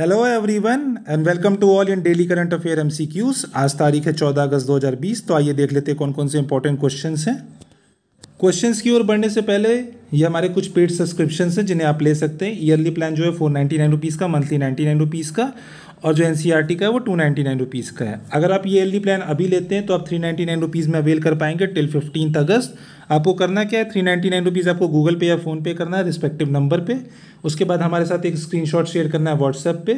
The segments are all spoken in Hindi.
Hello everyone and welcome to all in daily current affair MCQs आज तारीख है 14 अगस्त 2020 तो आइए देख लेते हैं कौन कौन से इंपॉर्टेंट क्वेश्चन हैं क्वेश्चंस की ओर बढ़ने से पहले ये हमारे कुछ पेड सब्सक्रिप्शन हैं जिन्हें आप ले सकते हैं ईयरली प्लान जो है फोर नाइन्टी नाइन रुपीज़ का मंथली नाइन्टी नाइन रुपीज़ का और जो एन e का है वो टू नाइन्टी नाइन रुपीज़ का है अगर आप ईयरली प्लान अभी लेते हैं तो आप थ्री नाइन्टी नाइन रुपीज़ में अवेल कर पाएंगे टिल फिफ्टीन अगस्त आपको करना क्या है थ्री नाइन्टी नाइन रुपीज़ आपको गूगल पे या फ़ोनपे करना है रिस्पेक्टिव नंबर पर उसके बाद हमारे साथ एक स्क्रीनशॉट शेयर करना है व्हाट्सएप पे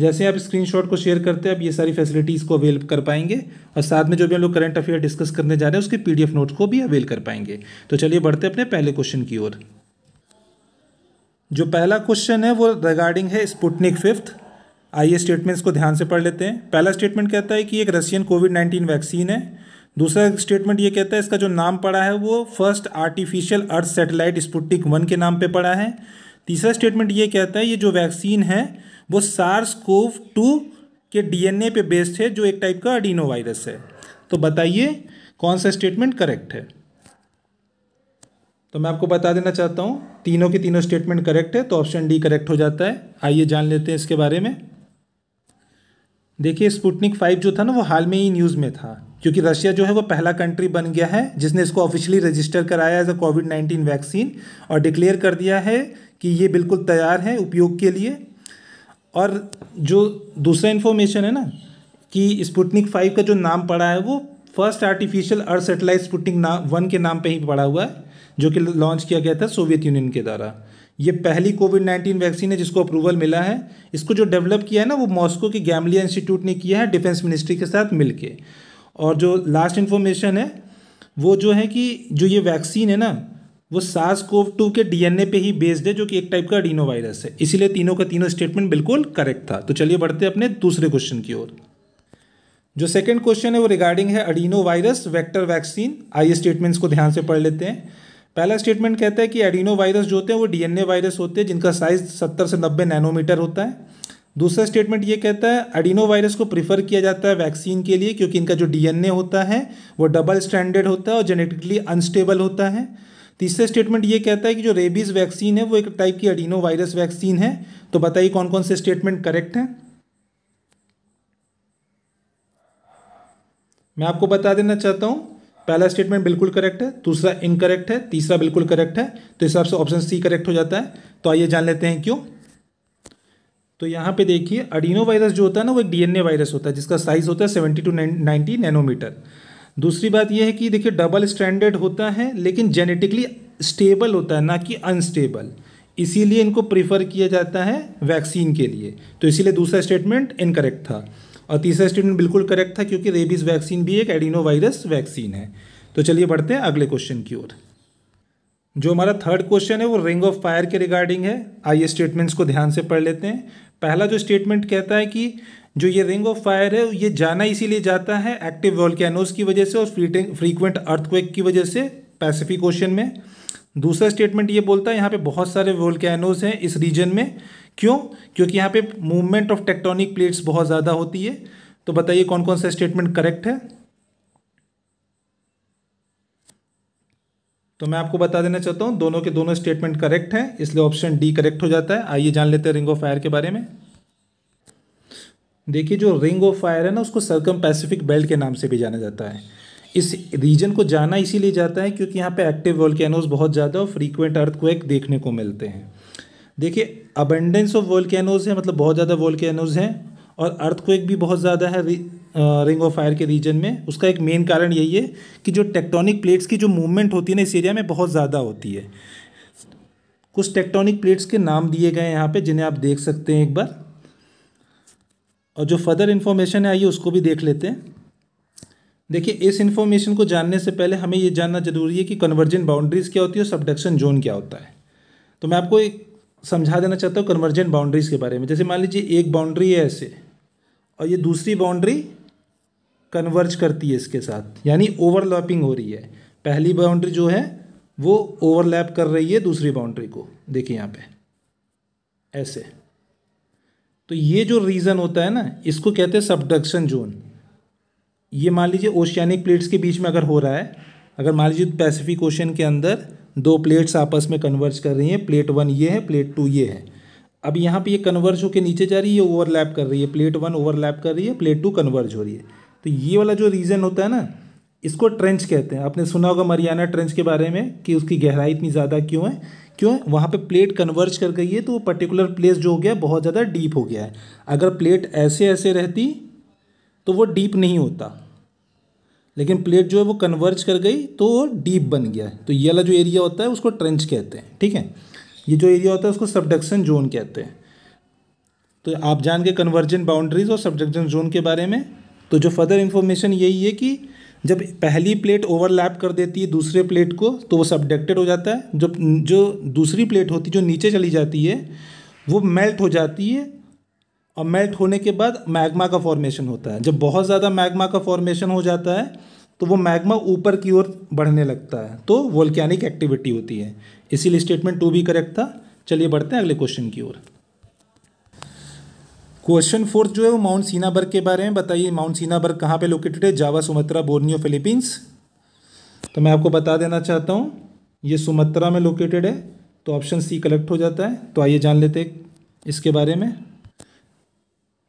जैसे आप स्क्रीनशॉट को शेयर करते हैं आप ये सारी फैसिलिटीज़ को अवेल कर पाएंगे और साथ में जो भी हम लोग करंट अफेयर डिस्कस करने जा रहे हैं उसके पी डी को भी अवेल कर पाएंगे तो चलिए बढ़ते अपने पहले क्वेश्चन की ओर जो पहला क्वेश्चन है वो रिगार्डिंग है स्पुटनिक फिफ्थ आइए स्टेटमेंट्स को ध्यान से पढ़ लेते हैं पहला स्टेटमेंट कहता है कि एक रशियन कोविड नाइन्टीन वैक्सीन है दूसरा स्टेटमेंट ये कहता है इसका जो नाम पड़ा है वो first artificial earth satellite Sputnik one के नाम पे पड़ा है तीसरा स्टेटमेंट ये कहता है ये जो वैक्सीन है वो सार्स कोव टू के डीएनए पे बेस्ड है जो एक टाइप का अडीनो वायरस है तो बताइए कौन सा स्टेटमेंट करेक्ट है तो मैं आपको बता देना चाहता हूँ तीनों के तीनों स्टेटमेंट करेक्ट है तो ऑप्शन डी करेक्ट हो जाता है आइए जान लेते हैं इसके बारे में देखिए स्पुटनिक फाइव जो था ना वो हाल में ही न्यूज़ में था क्योंकि रशिया जो है वो पहला कंट्री बन गया है जिसने इसको ऑफिशियली रजिस्टर कराया as a COVID nineteen vaccine और डिक्लेयर कर दिया है कि ये बिल्कुल तैयार है उपयोग के लिए और जो दूसरा इन्फॉर्मेशन है ना कि स्पुटनिक फाइव का जो नाम पड़ा है वो first artificial earth satellite Sputnik नाम वन के नाम पे ही पड़ा हुआ है जो कि लॉन्च किया गया था सोवियत यूनियन के द्वारा ये पहली कोविड नाइन्टीन वैक्सीन है जिसको अप्रूवल मिला है इसको जो डेवलप किया है ना वो मॉस्को के गैमलिया इंस्टीट्यूट ने किया है डिफेंस मिनिस्ट्री के साथ मिल और जो लास्ट इन्फॉर्मेशन है वो जो है कि जो ये वैक्सीन है ना वो सास कोव टू के डीएनए पे ही बेस्ड है जो कि एक टाइप का डीनो वायरस है इसीलिए तीनों का तीनों स्टेटमेंट बिल्कुल करेक्ट था तो चलिए बढ़ते अपने दूसरे क्वेश्चन की ओर जो सेकंड क्वेश्चन है वो रिगार्डिंग है अडीनो वायरस वैक्टर वैक्सीन आइए स्टेटमेंट्स को ध्यान से पढ़ लेते हैं पहला स्टेटमेंट कहता है कि अडीनो वायरस जो होते हैं वो डीएनए वायरस होते हैं जिनका साइज सत्तर से नब्बे नैनोमीटर होता है दूसरा स्टेटमेंट ये कहता है अडीनो वायरस को प्रीफर किया जाता है वैक्सीन के लिए क्योंकि इनका जो डीएनए होता है वो डबल स्टैंडर्ड होता है और जेनेटिकली अनस्टेबल होता है तीसरा स्टेटमेंट ये कहता है कि जो रेबीज वैक्सीन है वो एक टाइप की अडीनो वायरस वैक्सीन है तो बताइए कौन कौन से स्टेटमेंट करेक्ट हैं मैं आपको बता देना चाहता हूं पहला स्टेटमेंट बिल्कुल करेक्ट है दूसरा इनकरेक्ट है तीसरा बिल्कुल करेक्ट है तो हिसाब से ऑप्शन सी करेक्ट हो जाता है तो आइए जान लेते हैं क्यों तो यहाँ पे देखिए अडीनो वायरस जो होता है ना वो एक डीएनए वायरस होता है जिसका साइज होता है सेवेंटी टू नाइनटी नैनोमीटर दूसरी बात यह है कि देखिए डबल स्टैंडर्ड होता है लेकिन जेनेटिकली स्टेबल होता है ना कि अनस्टेबल इसीलिए इनको प्रीफर किया जाता है वैक्सीन के लिए तो इसीलिए दूसरा स्टेटमेंट इनकरेक्ट था और तीसरा स्टेटमेंट बिल्कुल करेक्ट था क्योंकि रेबीज़ वैक्सीन भी एक एडिनो वायरस वैक्सीन है तो चलिए बढ़ते हैं अगले क्वेश्चन की ओर जो हमारा थर्ड क्वेश्चन है वो रिंग ऑफ फायर के रिगार्डिंग है आइए स्टेटमेंट्स को ध्यान से पढ़ लेते हैं पहला जो स्टेटमेंट कहता है कि जो ये रिंग ऑफ फायर है ये जाना इसीलिए जाता है एक्टिव वॉल्केनोज की वजह से और फ्रीक्वेंट अर्थक्वेक की वजह से पैसिफिक ओशन में दूसरा स्टेटमेंट ये बोलता है यहाँ पे बहुत सारे वोल्केनोज हैं इस रीजन में क्यों क्योंकि यहाँ पे मूवमेंट ऑफ टेक्टोनिक प्लेट्स बहुत ज़्यादा होती है तो बताइए कौन कौन सा स्टेटमेंट करेक्ट है तो मैं आपको बता देना चाहता हूँ दोनों के दोनों स्टेटमेंट करेक्ट हैं इसलिए ऑप्शन डी करेक्ट हो जाता है आइए जान लेते हैं रिंग ऑफ फायर के बारे में देखिए जो रिंग ऑफ फायर है ना उसको सरकम पैसिफिक बेल्ट के नाम से भी जाना जाता है इस रीजन को जाना इसीलिए जाता है क्योंकि यहाँ पे एक्टिव वॉल्केनोज बहुत ज़्यादा और फ्रीक्वेंट अर्थक्वेक देखने को मिलते हैं देखिए अबेंडेंस ऑफ वॉल्केनोज है मतलब बहुत ज़्यादा वॉल्केनोज हैं और अर्थक्वेक भी बहुत ज़्यादा है रिंग ऑफ फायर के रीजन में उसका एक मेन कारण यही है कि जो टेक्टोनिक प्लेट्स की जो मूवमेंट होती है ना इस एरिया में बहुत ज़्यादा होती है कुछ टेक्टोनिक प्लेट्स के नाम दिए गए हैं यहाँ पे जिन्हें आप देख सकते हैं एक बार और जो फर्दर इन्फॉर्मेशन है आइए उसको भी देख लेते हैं देखिए इस इन्फॉर्मेशन को जानने से पहले हमें ये जानना जरूरी है कि कन्वर्जेंट बाउंड्रीज़ क्या होती है और सबडक्शन जोन क्या होता है तो मैं आपको एक समझा देना चाहता हूँ कन्वर्जेंट बाउंड्रीज़ के बारे में जैसे मान लीजिए एक बाउंड्री है ऐसे और ये दूसरी बाउंड्री कन्वर्ज करती है इसके साथ यानी ओवरलैपिंग हो रही है पहली बाउंड्री जो है वो ओवरलैप कर रही है दूसरी बाउंड्री को देखिए यहाँ पे ऐसे तो ये जो रीज़न होता है ना इसको कहते हैं सबडक्शन जोन ये मान लीजिए ओशियानिक प्लेट्स के बीच में अगर हो रहा है अगर मान लीजिए पैसिफिक ओशन के अंदर दो प्लेट्स आपस में कन्वर्ज कर रही हैं प्लेट वन ये है प्लेट टू ये है अब यहाँ पे ये कन्वर्ज होकर नीचे जा रही है ओवरलैप कर रही है प्लेट वन ओवरलैप कर रही है प्लेट टू कन्वर्ज हो रही है तो ये वाला जो रीज़न होता है ना इसको ट्रेंच कहते हैं आपने सुना होगा मरियाना ट्रेंच के बारे में कि उसकी गहराई इतनी ज़्यादा क्यों है क्यों वहाँ पे प्लेट कन्वर्ज कर गई है तो वो पर्टिकुलर प्लेस जो हो गया बहुत ज़्यादा डीप हो गया है अगर प्लेट ऐसे ऐसे रहती तो वो डीप नहीं होता लेकिन प्लेट जो है वो कन्वर्ज कर गई तो वो डीप बन गया है तो ये वाला जो एरिया होता है उसको ट्रेंच कहते हैं ठीक है ये जो एरिया होता है उसको सबडक्शन जोन कहते हैं तो आप जान के कन्वर्जन बाउंड्रीज और सबडक्शन जोन के बारे में तो जो फर्दर इन्फॉर्मेशन यही है कि जब पहली प्लेट ओवरलैप कर देती है दूसरे प्लेट को तो वो सबडक्टेड हो जाता है जब जो दूसरी प्लेट होती है जो नीचे चली जाती है वो मेल्ट हो जाती है और मेल्ट होने के बाद मैग्मा का फॉर्मेशन होता है जब बहुत ज़्यादा मैग्मा का फॉर्मेशन हो जाता है तो वो मैग्मा ऊपर की ओर बढ़ने लगता है तो वोल्कैनिक एक्टिविटी होती है इसीलिए स्टेटमेंट टू भी करेक्ट था चलिए बढ़ते हैं अगले क्वेश्चन की ओर क्वेश्चन फोर्थ जो है वो माउंट सीनाबर्ग के बारे में बताइए माउंट सीनाबर्ग कहाँ पे लोकेटेड है जावा सुमत्रा बोर्नियो फिलीपींस तो मैं आपको बता देना चाहता हूँ ये सुमत्रा में लोकेटेड है तो ऑप्शन सी कलेक्ट हो जाता है तो आइए जान लेते इसके बारे में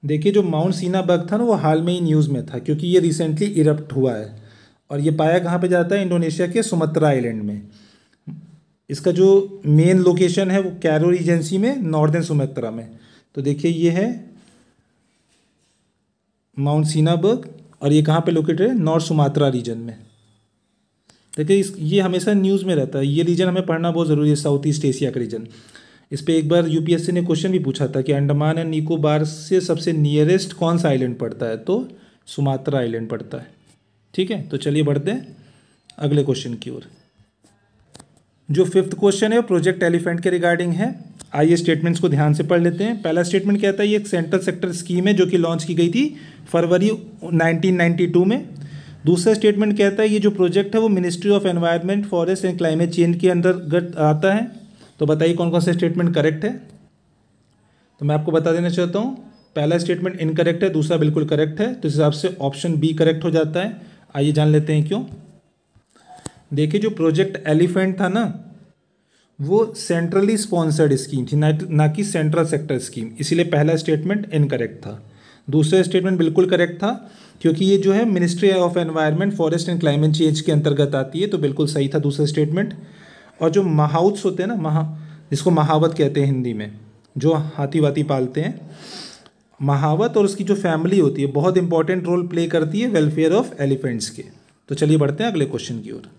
देखिए जो माउंट सीनाबर्ग था ना वो हाल में ही न्यूज़ में था क्योंकि ये रिसेंटली इरप्ट हुआ है और ये पाया कहाँ पर जाता है इंडोनेशिया के सुमत्रा आइलैंड में इसका जो मेन लोकेशन है वो कैरो रिजेंसी में नॉर्दर्न सुमत्रा में तो देखिए ये है माउंट सीनाबर्ग और ये कहाँ पे लोकेटेड है नॉर्थ सुमात्रा रीजन में देखिए इस ये हमेशा न्यूज़ में रहता है ये रीजन हमें पढ़ना बहुत ज़रूरी है साउथ ईस्ट एशिया का रीजन इस पर एक बार यूपीएससी ने क्वेश्चन भी पूछा था कि अंडमान एंड निकोबार से सबसे नियरेस्ट कौन सा आइलैंड पड़ता है तो सुमात्रा आइलैंड पड़ता है ठीक है तो चलिए बढ़ते हैं अगले क्वेश्चन की ओर जो फिफ्थ क्वेश्चन है प्रोजेक्ट एलिफेंट के रिगार्डिंग है आइए स्टेटमेंट्स को ध्यान से पढ़ लेते हैं पहला स्टेटमेंट कहता है ये एक सेंट्रल सेक्टर स्कीम है जो कि लॉन्च की गई थी फरवरी 1992 में दूसरा स्टेटमेंट कहता है ये जो प्रोजेक्ट है वो Ministry of Environment Forest and Climate Change के अंतर्गत आता है तो बताइए कौन कौन सा स्टेटमेंट करेक्ट है तो मैं आपको बता देना चाहता हूँ पहला स्टेटमेंट इनकरेक्ट है दूसरा बिल्कुल करेक्ट है तो इस हिसाब से ऑप्शन बी करेक्ट हो जाता है आइए जान लेते हैं क्यों देखिए जो प्रोजेक्ट एलिफेंट था ना वो सेंट्रली स्पॉन्सर्ड स्कीम थी ना कि सेंट्रल सेक्टर स्कीम इसीलिए पहला स्टेटमेंट इनकरेक्ट था दूसरा स्टेटमेंट बिल्कुल करेक्ट था क्योंकि ये जो है Ministry of Environment Forest and Climate Change के अंतर्गत आती है तो बिल्कुल सही था दूसरा स्टेटमेंट और जो महाउट्स होते हैं ना महा जिसको महावत कहते हैं हिंदी में जो हाथी वाती पालते हैं महावत और उसकी जो फैमिली होती है बहुत इंपॉर्टेंट रोल प्ले करती है वेलफेयर ऑफ एलिफेंट्स के तो चलिए बढ़ते हैं अगले क्वेश्चन की ओर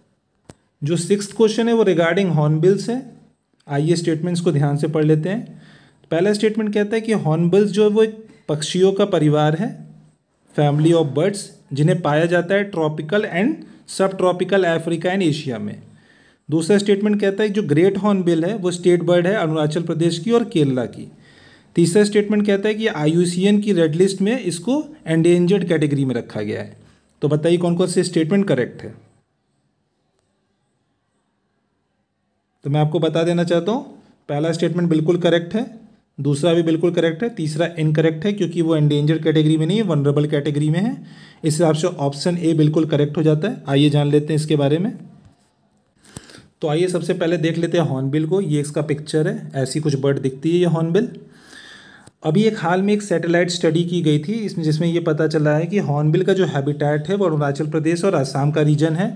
जो सिक्स क्वेश्चन है वो रिगार्डिंग हॉर्नबिल्स है आइए स्टेटमेंट्स को ध्यान से पढ़ लेते हैं पहला स्टेटमेंट कहता है कि हॉर्नबिल्स जो है वो एक पक्षियों का परिवार है फैमिली ऑफ बर्ड्स जिन्हें पाया जाता है tropical and sub tropical Africa and Asia में दूसरा स्टेटमेंट कहता है जो ग्रेट हॉर्नबिल है वो स्टेट बर्ड है अरुणाचल प्रदेश की और केरला की तीसरा स्टेटमेंट कहता है कि आई की रेड लिस्ट में इसको एंडेंजर्ड कैटेगरी में रखा गया है तो बताइए कौन कौन से स्टेटमेंट करेक्ट है तो मैं आपको बता देना चाहता हूँ पहला स्टेटमेंट बिल्कुल करेक्ट है दूसरा भी बिल्कुल करेक्ट है तीसरा इनकरेक्ट है क्योंकि वो एंडेंजर कैटेगरी में नहीं है वनरेबल कैटेगरी में है इस हिसाब से ऑप्शन ए बिल्कुल करेक्ट हो जाता है आइए जान लेते हैं इसके बारे में तो आइए सबसे पहले देख लेते हैं हॉर्नबिल को ये इसका पिक्चर है ऐसी कुछ बर्ड दिखती है ये हॉर्नबिल अभी एक हाल में एक सैटेलाइट स्टडी की गई थी इसमें जिसमें ये पता चला है कि हॉर्नबिल का जो हैबिटेट है वो अरुणाचल प्रदेश और आसाम का रीजन है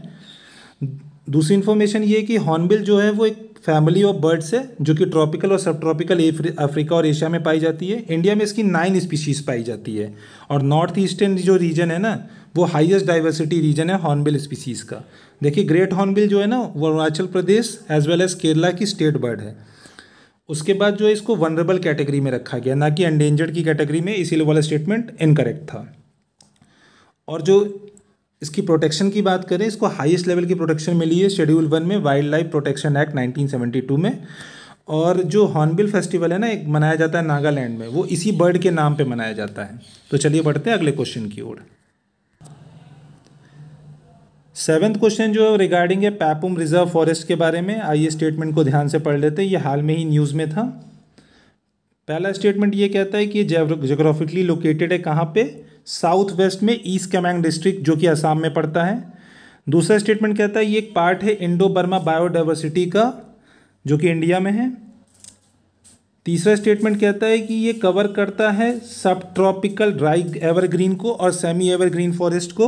दूसरी इन्फॉर्मेशन ये कि हॉर्नबिल जो है वो एक फैमिली ऑफ बर्ड्स है जो कि ट्रॉपिकल और सब ट्रॉपिकल अफ्रीका और एशिया में पाई जाती है इंडिया में इसकी नाइन स्पीशीज़ पाई जाती है और नॉर्थ ईस्टर्न जो रीजन है ना वो हाईएस्ट डाइवर्सिटी रीजन है हॉर्नबिल स्पीसीज़ का देखिए ग्रेट हॉर्नबिल जो है ना वो Arunachal Pradesh as well as Kerala की स्टेट बर्ड है उसके बाद जो है इसको वनरेबल कैटेगरी में रखा गया ना कि एंडेंजर्ड की कैटेगरी में इसीलिए वाला स्टेटमेंट इनकरेक्ट था और जो इसकी प्रोटेक्शन की बात करें इसको हाईएस्ट लेवल की प्रोटेक्शन मिली है शेड्यूल वन में वाइल्ड लाइफ प्रोटेक्शन एक्ट 1972 में और जो हॉर्नबिल फेस्टिवल है ना एक मनाया जाता है नागालैंड में वो इसी बर्ड के नाम पे मनाया जाता है तो चलिए बढ़ते हैं अगले क्वेश्चन की ओर सेवेंथ क्वेश्चन जो रिगार्डिंग है पैपुम रिजर्व फॉरेस्ट के बारे में आइए स्टेटमेंट को ध्यान से पढ़ लेते हैं ये हाल में ही न्यूज़ में था पहला स्टेटमेंट ये कहता है कि जोग्राफिकली लोकेटेड है कहाँ पे साउथ वेस्ट में ईस्ट कैमेंग डिस्ट्रिक्ट जो कि आसाम में पड़ता है दूसरा स्टेटमेंट कहता है ये एक पार्ट है इंडो बर्मा बायोडाइवर्सिटी का जो कि इंडिया में है तीसरा स्टेटमेंट कहता है कि ये कवर करता है सब ट्रॉपिकल ड्राई एवरग्रीन को और सेमी एवरग्रीन फॉरेस्ट को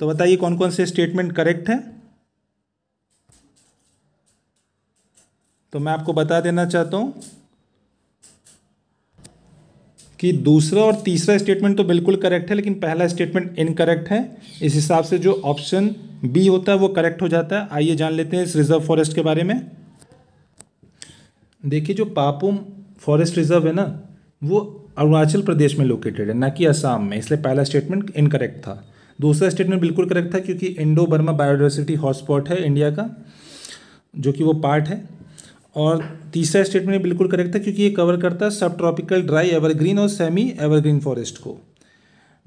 तो बताइए कौन कौन से स्टेटमेंट करेक्ट हैं तो मैं आपको बता देना चाहता हूँ कि दूसरा और तीसरा स्टेटमेंट तो बिल्कुल करेक्ट है लेकिन पहला स्टेटमेंट इनकरेक्ट है इस हिसाब से जो ऑप्शन बी होता है वो करेक्ट हो जाता है आइए जान लेते हैं इस रिजर्व फॉरेस्ट के बारे में देखिए जो पापुम फॉरेस्ट रिजर्व है ना वो अरुणाचल प्रदेश में लोकेटेड है ना कि असम में इसलिए पहला स्टेटमेंट इनकरेक्ट था दूसरा स्टेटमेंट बिल्कुल करेक्ट था क्योंकि इंडो बर्मा बायोडाइवर्सिटी हॉटस्पॉट है इंडिया का जो कि वो पार्ट है और तीसरा स्टेटमेंट बिल्कुल करेक्ट था क्योंकि ये कवर करता है सब ट्रॉपिकल ड्राई एवरग्रीन और सेमी एवरग्रीन फॉरेस्ट को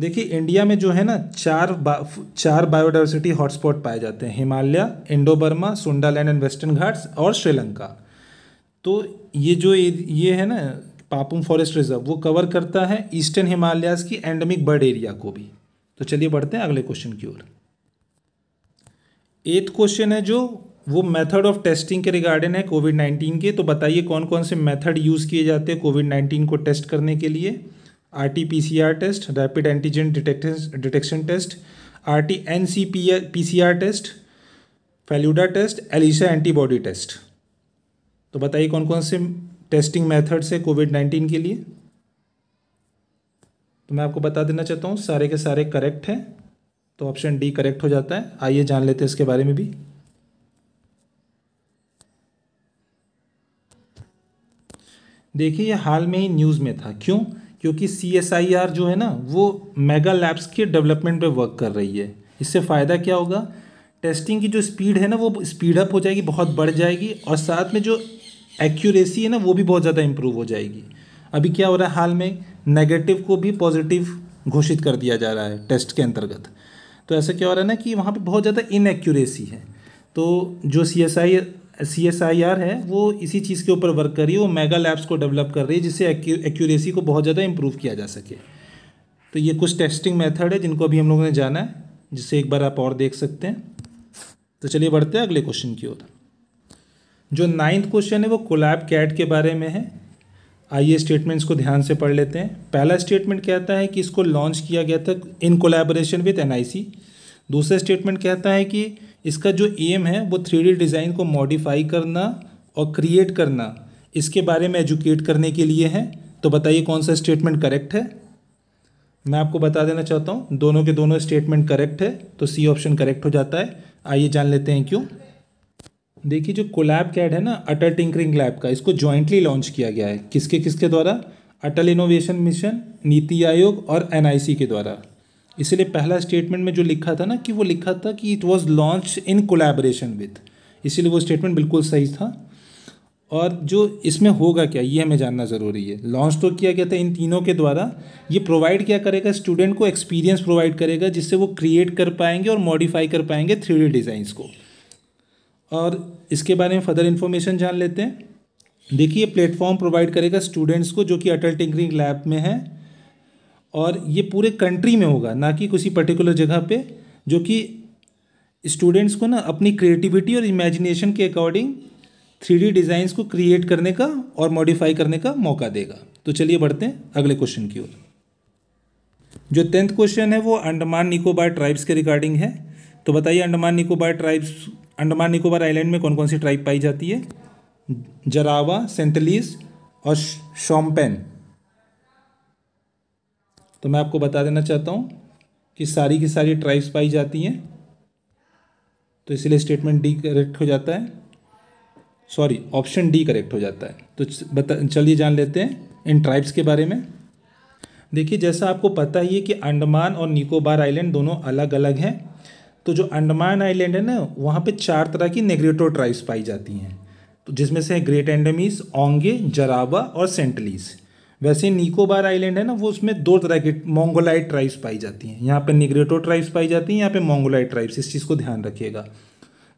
देखिए इंडिया में जो है ना चार बा, चार बायोडाइवर्सिटी हॉटस्पॉट पाए जाते हैं Himalaya Indo Burma Sundaland and Western Ghats और श्रीलंका तो ये जो ये है ना पापुम फॉरेस्ट रिजर्व वो कवर करता है ईस्टर्न हिमालयाज की एंडमिक बर्ड एरिया को भी तो चलिए बढ़ते हैं अगले क्वेश्चन की ओर एथ क्वेश्चन है जो वो मेथड ऑफ टेस्टिंग के रिगार्डिंग है कोविड नाइन्टीन के तो बताइए कौन कौन से मेथड यूज़ किए जाते हैं कोविड नाइन्टीन को टेस्ट करने के लिए R T P C R test rapid antigen detection test R T N C P P C R test Feluda test ELISA antibody test तो बताइए कौन कौन से टेस्टिंग मेथड्स है कोविड नाइन्टीन के लिए तो मैं आपको बता देना चाहता हूँ सारे के सारे करेक्ट हैं तो ऑप्शन डी करेक्ट हो जाता है आइए जान लेते हैं इसके बारे में भी देखिए ये हाल में ही न्यूज़ में था क्यों क्योंकि सी जो है ना वो मेगा लैब्स के डेवलपमेंट पे वर्क कर रही है इससे फ़ायदा क्या होगा टेस्टिंग की जो स्पीड है ना वो स्पीड अप हो जाएगी बहुत बढ़ जाएगी और साथ में जो एक्यूरेसी है ना वो भी बहुत ज़्यादा इम्प्रूव हो जाएगी अभी क्या हो रहा है हाल में नेगेटिव को भी पॉजिटिव घोषित कर दिया जा रहा है टेस्ट के अंतर्गत तो ऐसा क्या हो रहा है ना कि वहाँ पर बहुत ज़्यादा इनएक्यूरेसी है तो जो सी सी एस आई आर है वो इसी चीज़ के ऊपर वर्क कर रही है वो मेगा लैब्स को डेवलप कर रही है जिससे एक्यूरेसी को बहुत ज़्यादा इम्प्रूव किया जा सके तो ये कुछ टेस्टिंग मेथड है जिनको अभी हम लोगों ने जाना है जिससे एक बार आप और देख सकते हैं तो चलिए बढ़ते हैं अगले क्वेश्चन की ओर जो नाइन्थ क्वेश्चन है वो कोलैब कैट के बारे में है आइए स्टेटमेंट्स को ध्यान से पढ़ लेते हैं पहला स्टेटमेंट कहता है कि इसको लॉन्च किया गया था in collaboration with N I C दूसरा स्टेटमेंट कहता है कि इसका जो एम है वो थ्री डिज़ाइन को मॉडिफाई करना और क्रिएट करना इसके बारे में एजुकेट करने के लिए है तो बताइए कौन सा स्टेटमेंट करेक्ट है मैं आपको बता देना चाहता हूँ दोनों के दोनों स्टेटमेंट करेक्ट है तो सी ऑप्शन करेक्ट हो जाता है आइए जान लेते हैं क्यों देखिए जो कोलैब कैड है ना अटल टिंकरिंग लैब का इसको जॉइंटली लॉन्च किया गया है किसके किसके द्वारा अटल इनोवेशन मिशन नीति आयोग और एनआईसी के द्वारा इसलिए पहला स्टेटमेंट में जो लिखा था ना कि वो लिखा था कि it was launch in collaboration with इसीलिए वो स्टेटमेंट बिल्कुल सही था और जो इसमें होगा क्या ये हमें जानना ज़रूरी है लॉन्च तो किया गया था इन तीनों के द्वारा ये प्रोवाइड क्या करेगा स्टूडेंट को एक्सपीरियंस प्रोवाइड करेगा जिससे वो क्रिएट कर पाएंगे और मॉडिफाई कर पाएंगे थ्री डी डिज़ाइंस को और इसके बारे में फर्दर इन्फॉर्मेशन जान लेते हैं देखिए ये प्लेटफॉर्म प्रोवाइड करेगा स्टूडेंट्स को जो कि अटल टिंकरिंग लैब में है और ये पूरे कंट्री में होगा ना कि किसी पर्टिकुलर जगह पे जो कि स्टूडेंट्स को ना अपनी क्रिएटिविटी और इमेजिनेशन के अकॉर्डिंग थ्री डी डिज़ाइंस को क्रिएट करने का और मॉडिफाई करने का मौका देगा तो चलिए बढ़ते हैं अगले क्वेश्चन की ओर जो टेंथ क्वेश्चन है वो अंडमान निकोबार ट्राइब्स के रिगार्डिंग है तो बताइए अंडमान निकोबार ट्राइब्स अंडमान निकोबार आइलैंड में कौन कौन सी ट्राइब पाई जाती है जरावा सेंटलीस और शॉम्पेन तो मैं आपको बता देना चाहता हूँ कि सारी की सारी ट्राइब्स पाई जाती हैं तो इसलिए स्टेटमेंट डी करेक्ट हो जाता है सॉरी ऑप्शन डी करेक्ट हो जाता है तो बता चलिए जान लेते हैं इन ट्राइब्स के बारे में देखिए जैसा आपको पता ही है कि अंडमान और निकोबार आइलैंड दोनों अलग अलग हैं तो जो अंडमान आइलैंड है ना वहाँ पे चार तरह की नेग्रेटो ट्राइब्स पाई जाती हैं तो जिसमें से है ग्रेट एंडमीज ओंगे जरावा और सेंटलीज़ वैसे निकोबार आइलैंड है ना वो उसमें दो तरह की मोंगोलाइट ट्राइब्स पाई जाती हैं यहाँ पे निग्रेटो ट्राइब्स पाई जाती हैं यहाँ पे मोंगोलाइट ट्राइब्स इस चीज़ को ध्यान रखिएगा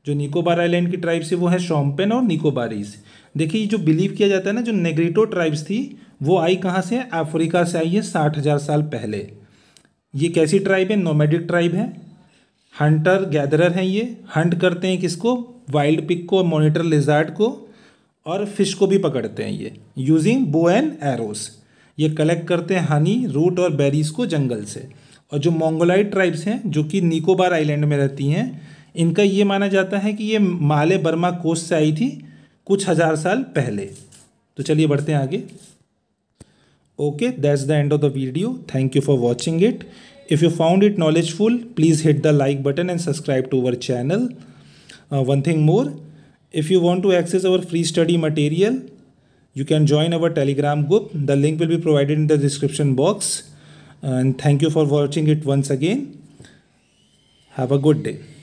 जो निकोबार आइलैंड की ट्राइब्स है वो है शॉम्पेन और निकोबारीज देखिए जो बिलीव किया जाता है ना जो नेग्रेटो ट्राइब्स थी वो आई कहाँ से अफ्रीका से आई है साठ हज़ार साल पहले ये कैसी ट्राइब है नोमेडिक ट्राइब है हंटर गैदरर हैं ये हंट करते हैं किसको वाइल्ड पिक को मोनिटर लिजार्ट को और फिश को भी पकड़ते हैं ये यूजिंग बो एंड एरोस ये कलेक्ट करते हैं हनी रूट और बेरीज को जंगल से और जो मोंगोलाइट ट्राइब्स हैं जो कि निकोबार आइलैंड में रहती हैं इनका ये माना जाता है कि ये माले बर्मा कोस्ट से आई थी कुछ हज़ार साल पहले तो चलिए बढ़ते हैं आगे okay that's the end of the video thank you for watching it if you found it knowledgeful please hit the like button and subscribe to our channel one thing more If you want to access our free study material, you can join our Telegram group. The link will be provided in the description box. And thank you for watching it once again. Have a good day.